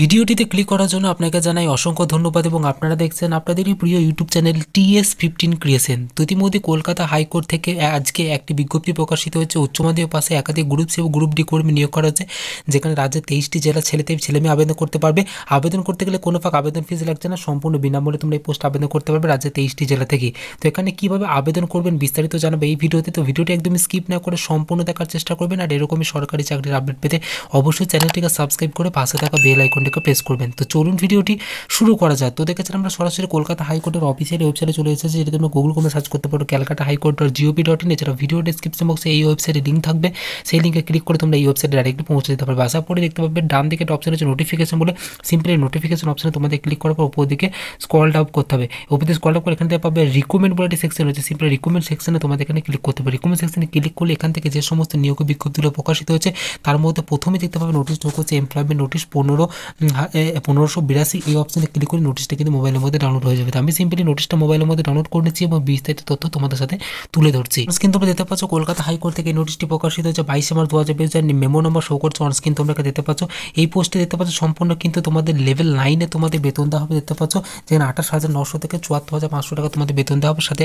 ভিডিওটিতে ক্লিক করার জন্য আপনাকে জানাই অসংখ্য ধন্যবাদ এবং আপনারা দেখছেন আপনাদেরই প্রিয় YouTube channel TS fifteen creation তো ইতিমধ্যে কলকাতা হাইকোর্ট থেকে আজকে একটি বিজ্ঞপ্তি প্রকাশিত হয়েছে উচ্চ মাধ্যমিক পাশে একাধিক গ্রুপ সি এবং গ্রুপ ডি কর্মী নিয়োগ করা হয়েছে যেখানে রাজ্যের তেইশটি জেলা ছেলেতে ছেলেমেয়ে আবেদন করতে পারবে আবেদন করতে গেলে কোনো ফাঁক আবেদন ফিস লাগছে না সম্পূর্ণ বিনামূল্যে তোমরা এই পোস্ট আবেদন করতে পারবে রাজ্যের তেইশটি জেলা থেকে তো এখানে কীভাবে আবেদন করবেন বিস্তারিত জানাবে এই ভিডিওতে তো ভিডিওটি একদম স্কিপ না করে সম্পূর্ণ দেখার চেষ্টা করবেন আর এরকমই সরকারি চাকরির আপডেট পেতে অবশ্যই চ্যানেলটিকে সাবস্ক্রাইব করে পাশে থাকা বেল আইকনটিকে প্রেস করবেন তো চলুন ভিডিওটি শুরু করা যায় তো দেখেছেন আমরা সরাসরি কলকাতা হাইকোর্টের অফিসিয়াল ওয়েবসাইটে চলে এসেছি যেটা তোমরা গুগল কমে সার্চ করতে পারো ক্যালকাটা হাইকোর্ট ডট জিওপি ডট ইন এছাড়া ভিডিও ডিসক্রিপশন বক্সে এই ওয়েবসাইটে লিঙ্ক থাকবে সেই লিঙ্কে ক্লিক করে তোমরা এই ওয়েবসাইটে ডাইরেক্টলি পৌঁছে দিতে পারবে আশা পরে দেখতে পাবে ডান দিকে একটা অপশন আছে নোটিফিকেশন বলে সিম্পলি নোটিফিকেশন অপশানে তোমাদের ক্লিক করার পর উপর দিকে স্কল ডাউপ করতে হবে উপর দিকে স্কল ডাউপ করে এখান থেকে পাবে রিকমেন্ড বলে একটা সেকশন রয়েছে সিম্পলি রিকমেন্ড সেকশনে তোমাদের এখানে ক্লিক করতে পারবে রিকমেন্ড সেকশনে ক্লিক করলে এখান থেকে যে সমস্ত নিয়োগ বিজ্ঞপ্তিগুলো প্রকাশিত হয়েছে তার মধ্যে প্রথমে দেখতে পাবে নোটিশ হচ্ছে এমপ্লয়মেন্ট নোটিশ পনেরো পনেরোশো বিরাশি এই অপশানে ক্লিক করে নোটিশটা কিন্তু মোবাইলের মধ্যে ডাউনলোড হয়ে যাবে আমি সিম্পলি নোটিশটা মোবাইলের মধ্যে ডাউনলোড করে নিচ্ছি এবং বিস্তারিত তথ্য তোমাদের সাথে তুলে ধরছি স্ক্রিন তোমরা দেখতে পাচ্ছ কলকাতা হাইকোর্ট থেকে নোটিশটি প্রকাশিত হয়েছে বাইশে মার্চ দু হাজার বিশ মেমো নম্বর শো করছে অনস্ক্রিন তোমরা দেখতে পাচ্ছ এই পোস্টে দেখতে পাচ্ছ সম্পূর্ণ কিন্তু তোমাদের লেভেল নাইনে তোমাদের বেতন দেওয়া হবে দেখতে পাচ্ছ যেখানে আঠাশ হাজার নশো থেকে চুয়াত্তর হাজার পাঁচশো টাকা তোমাদের বেতন দেওয়া হবে সাথে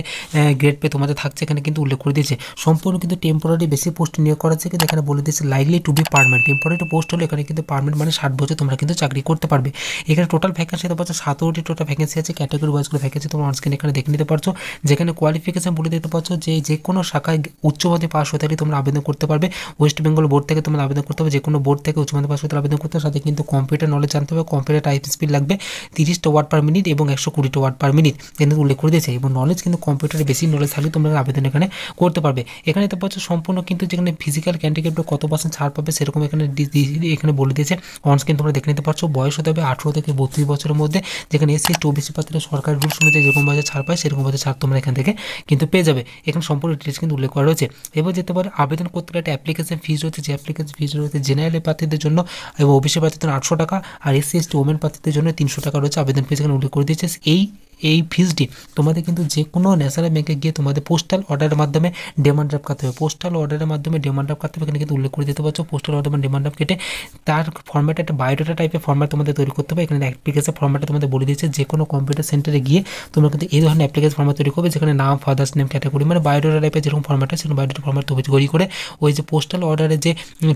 গ্রেড পে তোমাদের থাকছে এখানে কিন্তু উল্লেখ করে দিয়েছে সম্পূর্ণ কিন্তু টেম্পোরারি বেশি পোস্ট নিয়োগ করা হচ্ছে যেখানে বলে দিয়েছে likely to be permanent temporary post হলে এখানে কিন্তু পারমানেন্ট মানে ষাট বছর তোমরা কিন্তু চাকরি করতে পারবে এখানে টোটাল ভ্যাকেন্সি দেখতে পাচ্ছ সাতটি টোটাল ভ্যাকেন্সি আছে ক্যাটাগরি ওয়াইজগুলো ভ্যাকেন্সি তোমরা অনস্ক্রিন এখানে দেখে নিতে পারছো যেখানে কোয়ালিফিকেশন বলে দিতে পারছো যে যে কোনো শাখায় উচ্চমাধ্যমিক পাশ হয়ে থাকলে তোমরা আবেদন করতে পারবে ওয়েস্ট বেঙ্গল বোর্ড থেকে তোমরা আবেদন করতে হবে যে কোনো বোর্ড থেকে উচ্চমাধ্যমিক পাশ হতে আবেদন করতে হবে সাথে কিন্তু কম্পিউটার নলেজ জানতে হবে কম্পিউটার টাইপ স্পিড লাগবে তিরিশটা ওয়ার্ড পার মিনিট এবং একশো কুড়িটা ওয়ার্ড পার মিনিট কিন্তু উল্লেখ করে দিয়েছে এবং নলেজ কিন্তু কম্পিউটারে বেশি নলেজ থাকলে তোমরা আবেদন এখানে করতে পারবে এখানে দেখতে পাচ্ছ সম্পূর্ণ কিন্তু যেখানে ফিজিক্যাল ক্যান্ডিডেট কত পার্সেন্ট ছাড় পাবে সেরকম এখানে এখানে বলে দিয়েছে অনস্ক্রিন তোমরা দেখে নিতে পাচ্ছ বয়স হতে হবে আঠেরো থেকে বত্রিশ বছরের মধ্যে যেখানে এসসি চব্বিশ ওবিসি পাত্রে সরকার রুলস অনুযায়ী যেরকম বাজে ছাড় পায় সেরকম বাজে ছাড় তোমরা এখান থেকে কিন্তু পেয়ে যাবে এখানে সম্পূর্ণ ডিটেলস কিন্তু উল্লেখ করা রয়েছে এবার যেতে পারে আবেদন করতে গেলে একটা অ্যাপ্লিকেশন ফিজ রয়েছে যে অ্যাপ্লিকেশন ফিজ রয়েছে জেনারেল প্রার্থীদের জন্য এবং ওবিসি প্রার্থীদের আটশো টাকা আর এসসি এসটি ওমেন প্রার্থীদের জন্য তিনশো টাকা রয়েছে আবেদন ফিজ এখানে উল্লেখ করে দিয়েছে এই এই ফিজটি তোমাদের কিন্তু যে কোনো ন্যাশনাল ব্যাংকে গিয়ে তোমাদের পোস্টাল অর্ডারের মাধ্যমে ডিমান্ড ড্রাফ কাটতে হবে পোস্টাল অর্ডারের মাধ্যমে ডিমান্ড ড্রাফ কাটতে হবে এখানে কিন্তু উল্লেখ করে দিতে পারছো পোস্টাল অর্ডার বা ডিমান্ড ড্রাফট কেটে তার ফর্ম্যাটে একটা বায়োডাটা টাইপের ফর্ম্যাট তোমাদের তৈরি করতে হবে এখানে অ্যাপ্লিকেশন ফর্ম্যাটে তোমাদের বলে দিয়েছে যে কোনো কম্পিউটার সেন্টারে গিয়ে তোমরা কিন্তু এই ধরনের অ্যাপ্লিকেশন ফর্মেট তৈরি করবে যেখানে নাম ফাদার্স নেম ক্যাটাগরি মানে বায়োডাটা টাইপের যেরকম ফর্মেট আছে সেরকম বায়োডাটা ফর্ম্যাট তৈরি করে ওই যে পোস্টাল অর্ডারের যে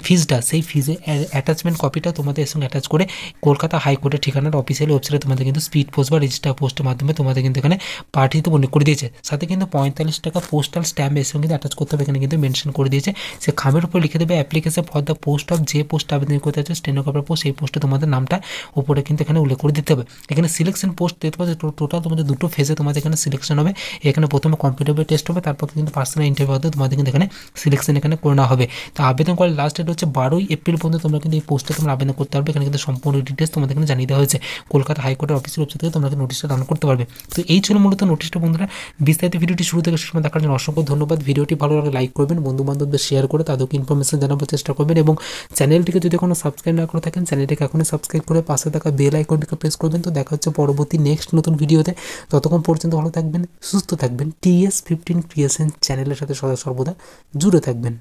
ফিজটা সেই ফিজে অ্যাটাচমেন্ট কপিটা তোমাদের সঙ্গে অ্যাটাচ করে কলকাতা হাইকোর্টের ঠিকানার অফিসিয়াল ওয়েবসাইটে তোমাদের কিন্তু স্পিড পোস্ট বা রেজিস্টার পোস্টের মাধ্যমে হবে তোমাদের কিন্তু এখানে পাঠিয়ে দেবো করে দিয়েছে সাথে কিন্তু পঁয়তাল্লিশ টাকা পোস্টাল স্ট্যাম্প এসেও কিন্তু অ্যাটাচ করতে হবে এখানে কিন্তু মেনশন করে দিয়েছে সে খামের উপর লিখে দেবে application for the post of যে পোস্ট আবেদন করতে আছে স্টেনোগ্রাফার পোস্ট সেই পোস্টে তোমাদের নামটা উপরে কিন্তু এখানে উল্লেখ করে দিতে হবে এখানে সিলেকশন পোস্ট দেখতে পাচ্ছ টোটাল তোমাদের দুটো ফেজে তোমাদের এখানে সিলেকশন হবে এখানে প্রথমে কম্পিউটার টেস্ট হবে তারপর কিন্তু পার্সোনাল ইন্টারভিউ হবে তোমাদের কিন্তু এখানে সিলেকশন এখানে করে নেওয়া হবে তো আবেদন করার লাস্ট ডেট হচ্ছে বারোই এপ্রিল পর্যন্ত তোমরা কিন্তু এই পোস্টে তোমরা আবেদন করতে পারবে এখানে কিন্তু সম্পূর্ণ ডিটেলস তোমাদের এখানে জানিয়ে দেওয়া হয়েছে কলকাতা হাইকোর্টের অফিসের ওয়েবসাইট থেকে তোমরা নোটিশটা ডাউনলোড করতে পারবে হবে তো এই ছিল মূলত নোটিশটা বন্ধুরা বিস্তারিত ভিডিওটি শুরু থেকে শেষ দেখার জন্য অসংখ্য ধন্যবাদ ভিডিওটি ভালো লাগে লাইক করবেন বন্ধু বান্ধবদের শেয়ার করে তাদেরকে ইনফরমেশন জানাবার চেষ্টা করবেন এবং চ্যানেলটিকে যদি কোনো সাবস্ক্রাইব না করে থাকেন চ্যানেলটিকে এখনই সাবস্ক্রাইব করে পাশে থাকা বেল আইকনটিকে প্রেস করবেন তো দেখা হচ্ছে পরবর্তী নেক্সট নতুন ভিডিওতে ততক্ষণ পর্যন্ত ভালো থাকবেন সুস্থ থাকবেন টিএস ফিফটিন ক্রিয়েশন চ্যানেলের সাথে সদা সর্বদা জুড়ে থাকবেন